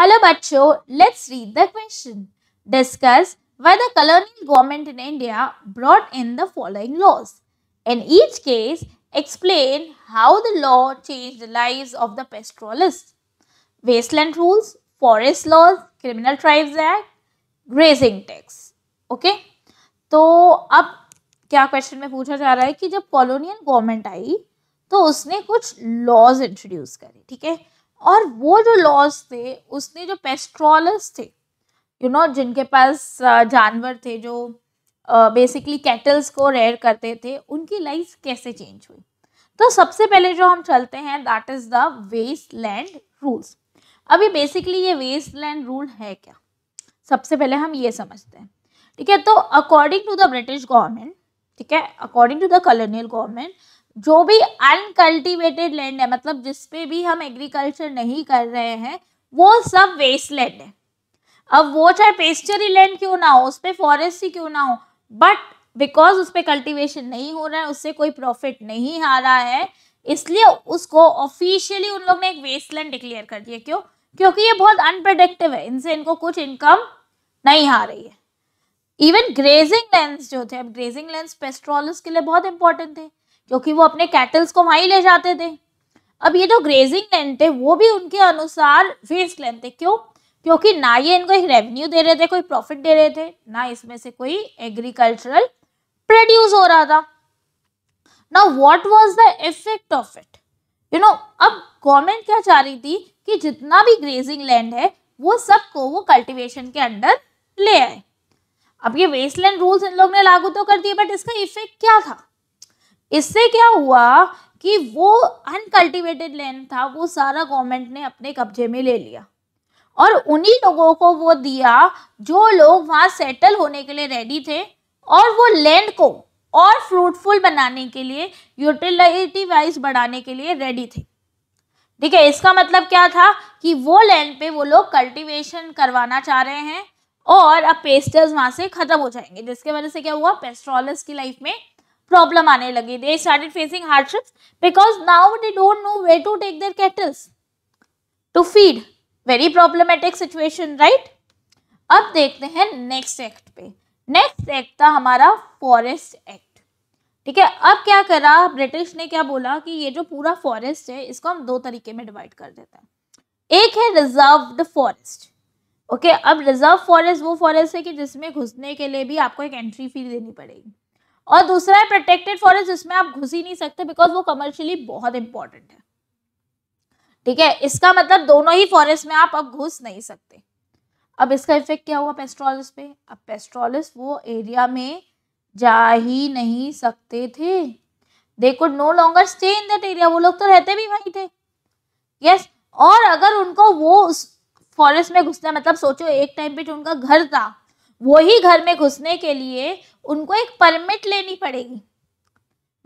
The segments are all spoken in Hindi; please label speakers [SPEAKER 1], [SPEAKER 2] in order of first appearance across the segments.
[SPEAKER 1] हेलो बच्चों let's read the question discuss why the colonial government in India brought in the following laws. In each case, explain how the law changed the lives of the pastoralists. Wasteland rules, forest laws, criminal tribes act, grazing tax. Okay? तो अब क्या क्वेश्चन में पूछा जा रहा है कि जब कॉलोनियल गवर्नमेंट आई तो उसने कुछ लॉज इंट्रोड्यूस करे ठीक है और वो जो लॉज थे उसने जो पेस्ट्रॉलर्स थे यू you नो know, जिनके पास जानवर थे जो बेसिकली uh, कैटल्स को रेयर करते थे उनकी लाइफ कैसे चेंज हुई तो सबसे पहले जो हम चलते हैं that is the waste land rules अभी बेसिकली ये वेस्ट लैंड रूल है क्या सबसे पहले हम ये समझते हैं ठीक है तो according to the British government ठीक है according to the colonial government जो भी अनकल्टिवेटेड लैंड है मतलब जिस पे भी हम एग्रीकल्चर नहीं कर रहे हैं वो सब वेस्टलैंड है अब वो चाहे पेस्टरी लैंड क्यों ना हो उस पर फॉरेस्ट ही क्यों ना हो बट बिकॉज उस पर कल्टिवेशन नहीं हो रहा है उससे कोई प्रॉफिट नहीं आ रहा है इसलिए उसको ऑफिशियली उन लोग ने एक वेस्टलैंड डिक्लेयर कर दिया क्यों क्योंकि ये बहुत अनप्रडिक्टिव है इनसे इनको कुछ इनकम नहीं आ रही है इवन ग्रेजिंग लेंस जो थे अब ग्रेजिंग लेंस पेस्ट्रोलिस के लिए बहुत इंपॉर्टेंट थे क्योंकि वो अपने कैटल्स को वहीं ले जाते थे अब ये जो ग्रेजिंग लैंड थे वो भी उनके अनुसार वेस्ट लैंड थे क्यों क्योंकि ना ये इनको एक रेवेन्यू दे रहे थे कोई प्रॉफिट दे रहे थे ना इसमें से कोई एग्रीकल्चरल प्रोड्यूस हो रहा था ना what was the effect of it you know अब गवर्नमेंट क्या चाह रही थी कि जितना भी ग्रेजिंग लैंड है वो सबको वो कल्टिवेशन के अंडर ले आए अब ये वेस्टलैंड रूल्स इन लोग ने लागू तो कर दिए बट इसका इफेक्ट क्या था इससे क्या हुआ कि वो अनकल्टिवेटेड लैंड था वो सारा गवर्नमेंट ने अपने कब्जे में ले लिया और उन्हीं लोगों को वो दिया जो लोग वहाँ सेटल होने के लिए रेडी थे और वो लैंड को और फ्रूटफुल बनाने के लिए यूटिलिटी वाइज बढ़ाने के लिए रेडी थे ठीक है इसका मतलब क्या था कि वो लैंड पे वो लोग कल्टीवेशन करवाना चाह रहे हैं और अब पेस्टर्स वहाँ से ख़त्म हो जाएंगे जिसके वजह से क्या हुआ पेस्ट्रोलस की लाइफ में प्रॉब्लम आने लगी they started facing hardships because now they don't know way to take their cattles to feed very problematic situation right अब देखते हैं नेक्स्ट एक्ट पे नेक्स्ट एक्ट था हमारा फॉरेस्ट एक्ट ठीक है अब क्या करा ब्रिटिश ने क्या बोला कि ये जो पूरा फॉरेस्ट है इसको हम दो तरीके में डिवाइड कर देते हैं एक है रिजर्व्ड फॉरेस्ट ओके अब रिजर्व फॉरेस्ट वो फॉरेस्ट है कि जिसमें घुसने के लिए भी आपको एक एंट्री फी देनी पड़ेगी और दूसरा है प्रोटेक्टेड फॉरेस्ट जिसमें आप घुस ही नहीं सकते बिकॉज वो कमर्शियली बहुत इंपॉर्टेंट है ठीक है इसका मतलब दोनों ही फॉरेस्ट में आप अब घुस नहीं सकते अब इसका इफेक्ट क्या हुआ पेस्ट्रोलिस पे अब पेस्ट्रोलिस वो एरिया में जा ही नहीं सकते थे they could no longer stay in that area वो लोग तो रहते भी वही थे यस yes. और अगर उनको वो उस फॉरेस्ट में घुसना मतलब सोचो एक टाइम पे जो उनका घर था वही घर में घुसने के लिए उनको एक परमिट लेनी पड़ेगी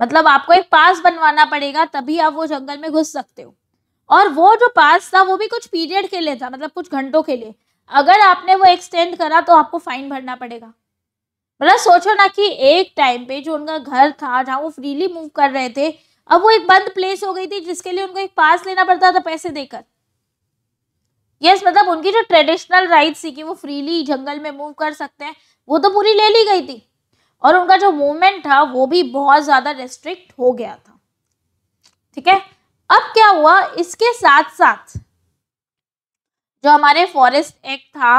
[SPEAKER 1] मतलब आपको एक पास बनवाना पड़ेगा तभी आप वो जंगल में घुस सकते हो और वो जो पास था वो भी कुछ पीरियड के लिए था मतलब कुछ घंटों के लिए अगर आपने वो एक्सटेंड करा तो आपको फाइन भरना पड़ेगा मतलब सोचो ना कि एक टाइम पे जो उनका घर था जहाँ वो फ्रीली मूव कर रहे थे अब वो एक बंद प्लेस हो गई थी जिसके लिए उनको एक पास लेना पड़ता था पैसे देकर यस yes, मतलब उनकी जो ट्रेडिशनल राइट्स थी कि वो फ्रीली जंगल में मूव कर सकते हैं वो तो पूरी ले ली गई थी और उनका जो मूवमेंट था वो भी बहुत ज़्यादा रेस्ट्रिक्ट हो गया था ठीक है अब क्या हुआ इसके साथ साथ जो हमारे फॉरेस्ट एक्ट था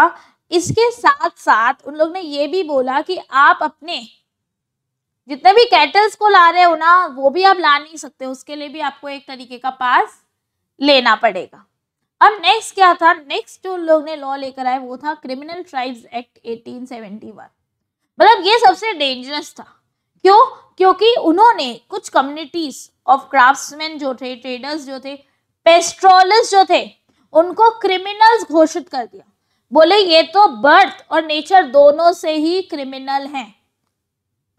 [SPEAKER 1] इसके साथ साथ उन लोग ने ये भी बोला कि आप अपने जितने भी कैटल्स को ला रहे हो ना वो भी आप ला नहीं सकते उसके लिए भी आपको एक तरीके का पास लेना पड़ेगा अब नेक्स्ट क्या था नेक्स्ट जो लोग ने लॉ लेकर आए वो था क्रिमिनल ट्राइब्स एक्ट 1871 मतलब ये सबसे डेंजरस था क्यों क्योंकि उन्होंने कुछ कम्युनिटीज ऑफ क्राफ्ट्समैन जो थे ट्रेडर्स जो थे पेस्ट्रोलर्स जो थे उनको क्रिमिनल्स घोषित कर दिया बोले ये तो बर्थ और नेचर दोनों से ही क्रिमिनल हैं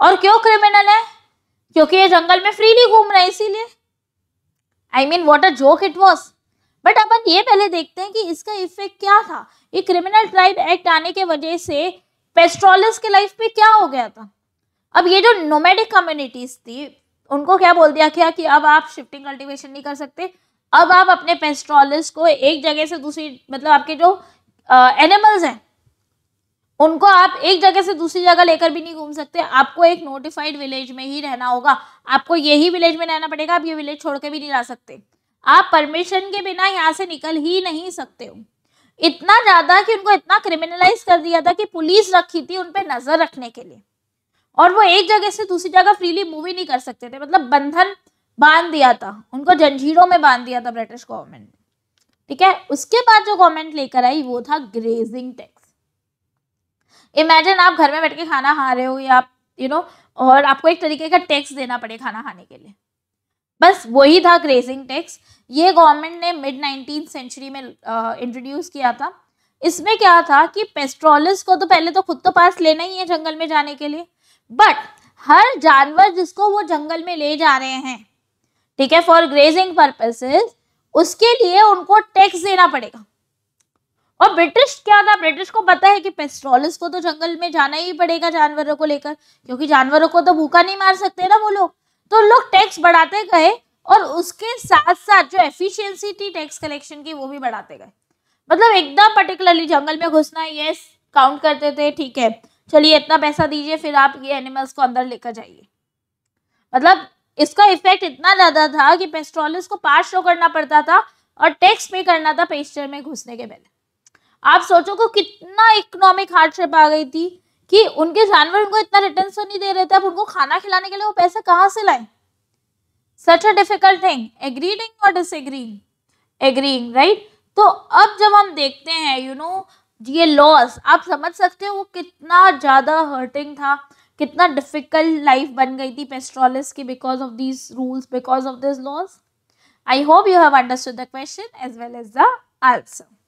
[SPEAKER 1] और क्यों क्रिमिनल है क्योंकि ये जंगल में फ्रीली घूम रहे इसीलिए I mean what a joke it was but अपन ये पहले देखते हैं कि इसका इफेक्ट क्या था ये क्रिमिनल ट्राइब एक्ट आने के वजह से पेस्ट्रोलस के लाइफ में क्या हो गया था अब ये जो नोमेडिक कम्युनिटीज थी उनको क्या बोल दिया गया कि अब आप शिफ्टिंग कल्टीवेशन नहीं कर सकते अब आप अपने पेस्ट्रोलिस को एक जगह से दूसरी मतलब आपके जो एनिमल्स हैं उनको आप एक जगह से दूसरी जगह लेकर भी नहीं घूम सकते आपको एक नोटिफाइड विलेज में ही रहना होगा आपको यही विलेज में रहना पड़ेगा आप ये विलेज छोड़ के भी नहीं जा सकते आप परमिशन के बिना यहाँ से निकल ही नहीं सकते हो इतना ज़्यादा कि उनको इतना क्रिमिनलाइज कर दिया था कि पुलिस रखी थी उन पर नज़र रखने के लिए और वो एक जगह से दूसरी जगह फ्रीली मूव ही नहीं कर सकते थे मतलब बंधन बांध दिया था उनको जंजीरों में बांध दिया था ब्रिटिश गवर्नमेंट ने ठीक है उसके बाद जो गवर्नमेंट लेकर आई वो था ग्रेजिंग टैक्स इमेजिन आप घर में बैठ के खाना खा रहे हो या आप यू नो और आपको एक तरीके का टैक्स देना पड़े खाना खाने के लिए बस वही था ग्रेजिंग टैक्स ये गवर्नमेंट ने मिड नाइनटीन सेंचुरी में इंट्रोड्यूस किया था इसमें क्या था कि पेस्ट्रोलिस को तो पहले तो खुद तो पास लेना ही है जंगल में जाने के लिए बट हर जानवर जिसको वो जंगल में ले जा रहे हैं ठीक है फॉर ग्रेजिंग पर्पसेस उसके लिए उनको टैक्स देना पड़ेगा और ब्रिटिश क्या था ब्रिटिश को पता है कि पेस्ट्रोलिस को तो जंगल में जाना ही पड़ेगा जानवरों को लेकर क्योंकि जानवरों को तो भूखा नहीं मार सकते ना वो लोग तो लोग टैक्स बढ़ाते गए और उसके साथ साथ जो एफिशिएंसी थी टैक्स कलेक्शन की वो भी बढ़ाते गए मतलब एकदम पर्टिकुलरली जंगल में घुसना यस काउंट करते थे ठीक है चलिए इतना पैसा दीजिए फिर आप ये एनिमल्स को अंदर लेकर जाइए मतलब इसका इफेक्ट इतना ज़्यादा था कि पेस्ट्रोलिस को पास शो करना पड़ता था और टैक्स पे करना था पेस्टर में घुसने के पहले आप सोचो को कितना इकोनॉमिक हार्डशिप आ गई थी कि उनके जानवर उनको इतना रिटर्न तो नहीं दे रहे थे अब उनको खाना खिलाने के लिए वो पैसा कहाँ से लाए सच अ डिफिकल्ट थिंग एग्रीडिंग और डिसएग्रीइंग एग्रीइंग राइट तो अब जब हम देखते हैं यू you नो know, ये लॉस आप समझ सकते हो वो कितना ज़्यादा हर्टिंग था कितना डिफिकल्ट लाइफ बन गई थी पेस्ट्रोलिस की because of this rules because of this laws I hope you have understood the question as well as the answer